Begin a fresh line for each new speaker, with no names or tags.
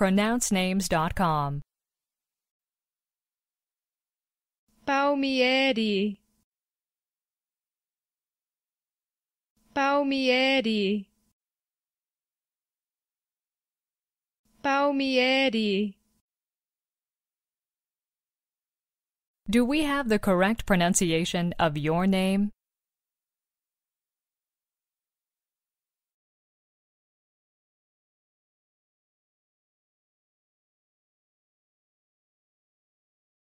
pronouncenames.com.
Palmieri Palmieri Palmieri
Do we have the correct pronunciation of your name?